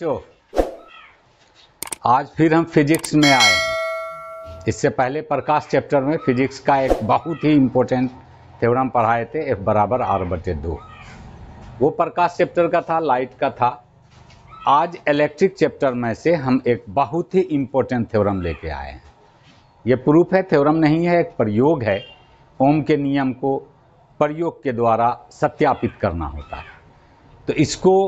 बच्चों आज फिर हम फिजिक्स में आए इससे पहले प्रकाश चैप्टर में फिजिक्स का एक बहुत ही इम्पोर्टेंट थ्योरम पढ़ाए थे एफ बराबर आर बटे दो वो प्रकाश चैप्टर का था लाइट का था आज इलेक्ट्रिक चैप्टर में से हम एक बहुत ही इम्पोर्टेंट थ्योरम लेके आए हैं ये प्रूफ है थ्योरम नहीं है एक प्रयोग है ओम के नियम को प्रयोग के द्वारा सत्यापित करना होता है तो इसको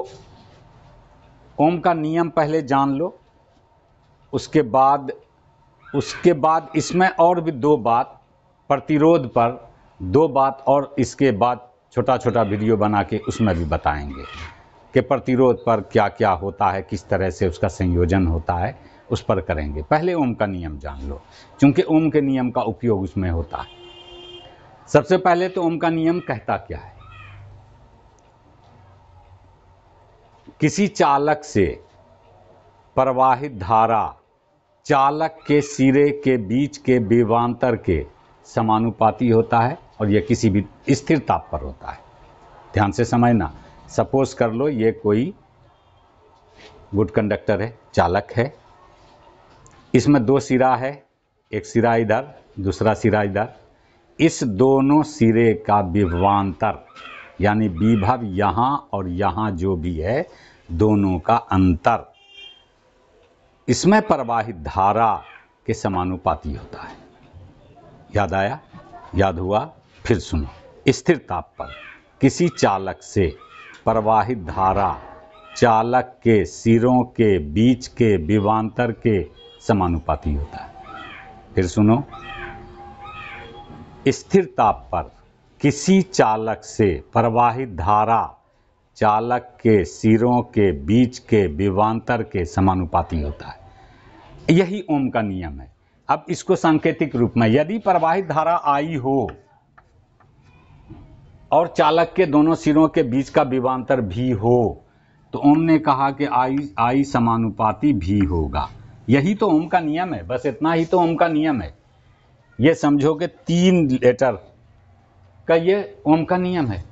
ओम का नियम पहले जान लो उसके बाद उसके बाद इसमें और भी दो बात प्रतिरोध पर दो बात और इसके बाद छोटा छोटा वीडियो बना के उसमें भी बताएंगे कि प्रतिरोध पर क्या क्या होता है किस तरह से उसका संयोजन होता है उस पर करेंगे पहले ओम का नियम जान लो क्योंकि ओम के नियम का उपयोग उसमें होता है सबसे पहले तो ओम का नियम कहता क्या है किसी चालक से प्रवाहित धारा चालक के सिरे के बीच के विवांतर के समानुपाती होता है और यह किसी भी स्थिर ताप पर होता है ध्यान से समझना सपोज कर लो ये कोई गुड कंडक्टर है चालक है इसमें दो सिरा है एक सिरा इधर दूसरा सिरा इधर इस दोनों सिरे का विवांतर यानी विभव यहाँ और यहाँ जो भी है दोनों का अंतर इसमें प्रवाहित धारा के समानुपाती होता है याद आया याद हुआ फिर सुनो स्थिर ताप पर किसी चालक से प्रवाहित धारा चालक के सिरों के बीच के विवांतर के समानुपाती होता है फिर सुनो स्थिर ताप पर किसी चालक से प्रवाहित धारा चालक के सिरों के बीच के विवांतर के समानुपाती होता है यही ओम का नियम है अब इसको सांकेतिक रूप में यदि प्रवाहित धारा आई हो और चालक के दोनों सिरों के बीच का विवांतर भी हो तो ओम ने कहा कि आई आई समानुपाती भी होगा यही तो ओम का नियम है बस इतना ही तो ओम का नियम है ये समझो कि तीन लेटर का ये ओम का नियम है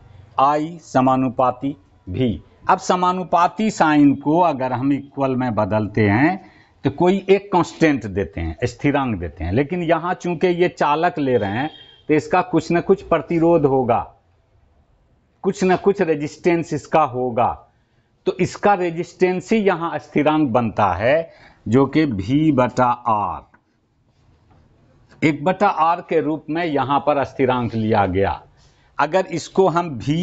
आई समानुपाती भी अब समानुपाती साइन को अगर हम इक्वल में बदलते हैं तो कोई एक कांस्टेंट देते हैं स्थिरांक देते हैं लेकिन यहां चूंकि ये चालक ले रहे हैं तो इसका कुछ ना कुछ प्रतिरोध होगा कुछ ना कुछ रेजिस्टेंस इसका होगा तो इसका रेजिस्टेंस ही यहां स्थिरांक बनता है जो कि भी बटा आर एक बटा आर के रूप में यहां पर स्थिरांक लिया गया अगर इसको हम भी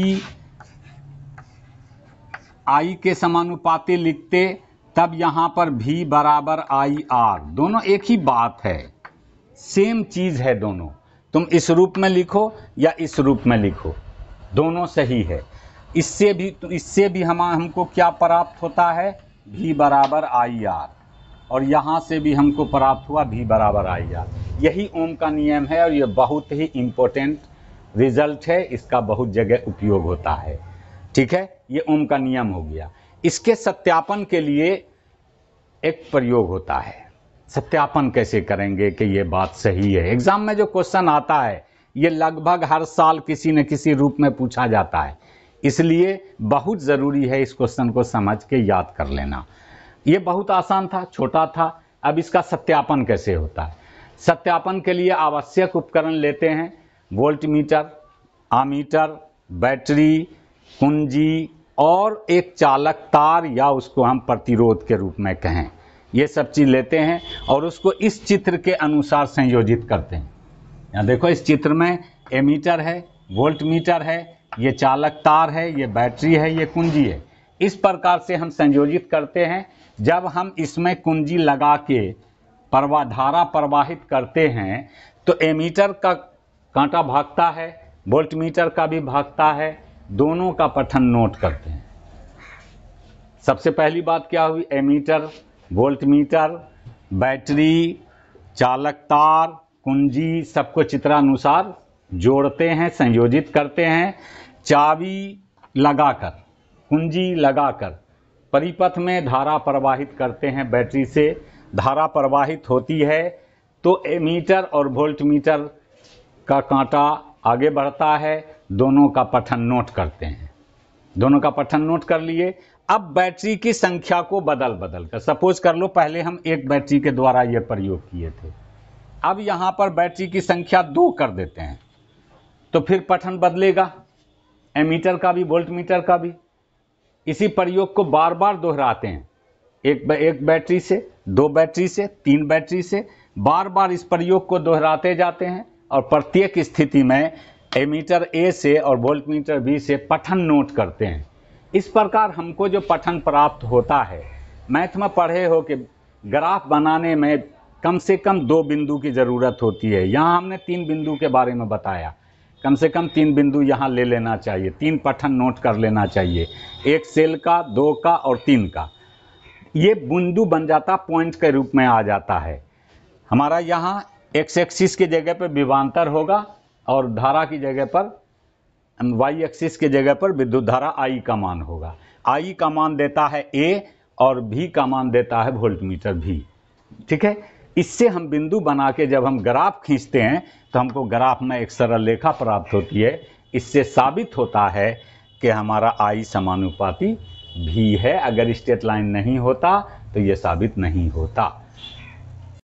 आई के समानुपाती लिखते तब यहाँ पर भी बराबर आई आर दोनों एक ही बात है सेम चीज़ है दोनों तुम इस रूप में लिखो या इस रूप में लिखो दोनों सही है इससे भी तो इससे भी हम हमको क्या प्राप्त होता है भी बराबर आई आर और यहाँ से भी हमको प्राप्त हुआ भी बराबर आई आर यही ओम का नियम है और ये बहुत ही इम्पोर्टेंट रिजल्ट है इसका बहुत जगह उपयोग होता है ठीक है ये ओम का नियम हो गया इसके सत्यापन के लिए एक प्रयोग होता है सत्यापन कैसे करेंगे कि ये बात सही है एग्जाम में जो क्वेश्चन आता है ये लगभग हर साल किसी न किसी रूप में पूछा जाता है इसलिए बहुत ज़रूरी है इस क्वेश्चन को समझ के याद कर लेना ये बहुत आसान था छोटा था अब इसका सत्यापन कैसे होता है सत्यापन के लिए आवश्यक उपकरण लेते हैं वोल्टमीटर आमीटर बैटरी कुंजी और एक चालक तार या उसको हम प्रतिरोध के रूप में कहें ये सब चीज़ लेते हैं और उसको इस चित्र के अनुसार संयोजित करते हैं यहाँ देखो इस चित्र में एमीटर है वोल्ट मीटर है ये चालक तार है ये बैटरी है ये कुंजी है इस प्रकार से हम संयोजित करते हैं जब हम इसमें कुंजी लगा के प्रवाह धारा प्रवाहित करते हैं तो एमीटर का कांटा भागता है वोल्ट मीटर का भी भागता है दोनों का पठन नोट करते हैं सबसे पहली बात क्या हुई एमीटर वोल्ट मीटर बैटरी चालक तार कुंजी सबको चित्रानुसार जोड़ते हैं संयोजित करते हैं चाबी लगाकर कुंजी लगाकर परिपथ में धारा प्रवाहित करते हैं बैटरी से धारा प्रवाहित होती है तो एमीटर और वोल्ट मीटर का कांटा आगे बढ़ता है दोनों का पठन नोट करते हैं दोनों का पठन नोट कर लिए अब बैटरी की संख्या को बदल बदल कर सपोज कर लो पहले हम एक बैटरी के द्वारा ये प्रयोग किए थे अब यहाँ पर बैटरी की संख्या दो कर देते हैं तो फिर पठन बदलेगा एमीटर का भी वोल्ट मीटर का भी इसी प्रयोग को बार बार दोहराते हैं एक एक बैटरी से दो बैटरी से तीन बैटरी से बार बार इस प्रयोग को दोहराते जाते हैं और प्रत्येक स्थिति में एमीटर ए से और वोल्ट मीटर बी से पठन नोट करते हैं इस प्रकार हमको जो पठन प्राप्त होता है मैथ में पढ़े हो कि ग्राफ बनाने में कम से कम दो बिंदु की ज़रूरत होती है यहाँ हमने तीन बिंदु के बारे में बताया कम से कम तीन बिंदु यहाँ ले लेना चाहिए तीन पठन नोट कर लेना चाहिए एक सेल का दो का और तीन का ये बिंदु बन जाता पॉइंट के रूप में आ जाता है हमारा यहाँ एक्स एक्सिस की जगह पर विवान्तर होगा और धारा की जगह पर वाई एक्सिस की जगह पर विद्युत धारा आई का मान होगा आई का मान देता है ए और भी का मान देता है वोल्टमीटर भी ठीक है इससे हम बिंदु बना के जब हम ग्राफ खींचते हैं तो हमको ग्राफ में एक सरल लेखा प्राप्त होती है इससे साबित होता है कि हमारा आई समानुपाती भी है अगर स्टेट लाइन नहीं होता तो ये साबित नहीं होता